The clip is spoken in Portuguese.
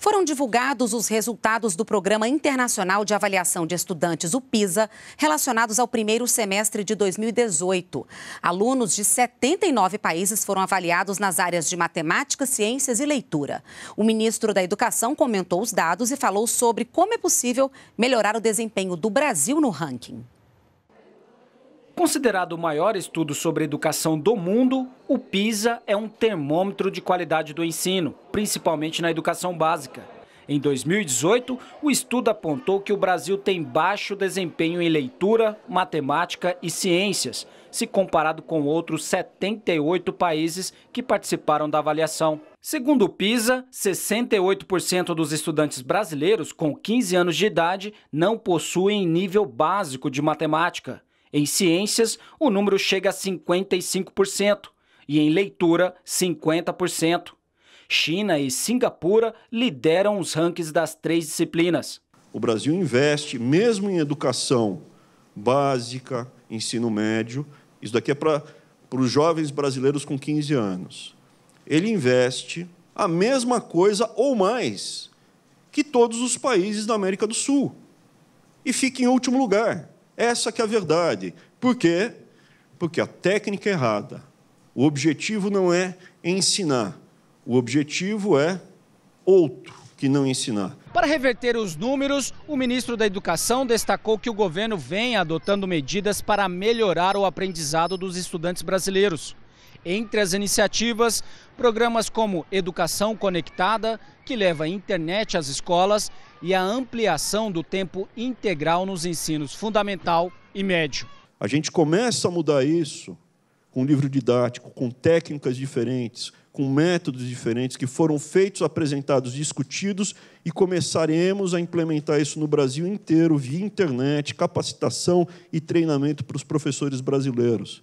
Foram divulgados os resultados do Programa Internacional de Avaliação de Estudantes, o PISA, relacionados ao primeiro semestre de 2018. Alunos de 79 países foram avaliados nas áreas de matemática, ciências e leitura. O ministro da Educação comentou os dados e falou sobre como é possível melhorar o desempenho do Brasil no ranking. Considerado o maior estudo sobre educação do mundo, o PISA é um termômetro de qualidade do ensino, principalmente na educação básica. Em 2018, o estudo apontou que o Brasil tem baixo desempenho em leitura, matemática e ciências, se comparado com outros 78 países que participaram da avaliação. Segundo o PISA, 68% dos estudantes brasileiros com 15 anos de idade não possuem nível básico de matemática. Em ciências, o número chega a 55% e em leitura, 50%. China e Singapura lideram os rankings das três disciplinas. O Brasil investe, mesmo em educação básica, ensino médio, isso daqui é para os jovens brasileiros com 15 anos. Ele investe a mesma coisa ou mais que todos os países da América do Sul e fica em último lugar. Essa que é a verdade. Por quê? Porque a técnica é errada. O objetivo não é ensinar. O objetivo é outro que não ensinar. Para reverter os números, o ministro da Educação destacou que o governo vem adotando medidas para melhorar o aprendizado dos estudantes brasileiros. Entre as iniciativas, programas como Educação Conectada, que leva a internet às escolas, e a ampliação do tempo integral nos ensinos fundamental e médio. A gente começa a mudar isso com livro didático, com técnicas diferentes, com métodos diferentes que foram feitos, apresentados, discutidos e começaremos a implementar isso no Brasil inteiro via internet, capacitação e treinamento para os professores brasileiros.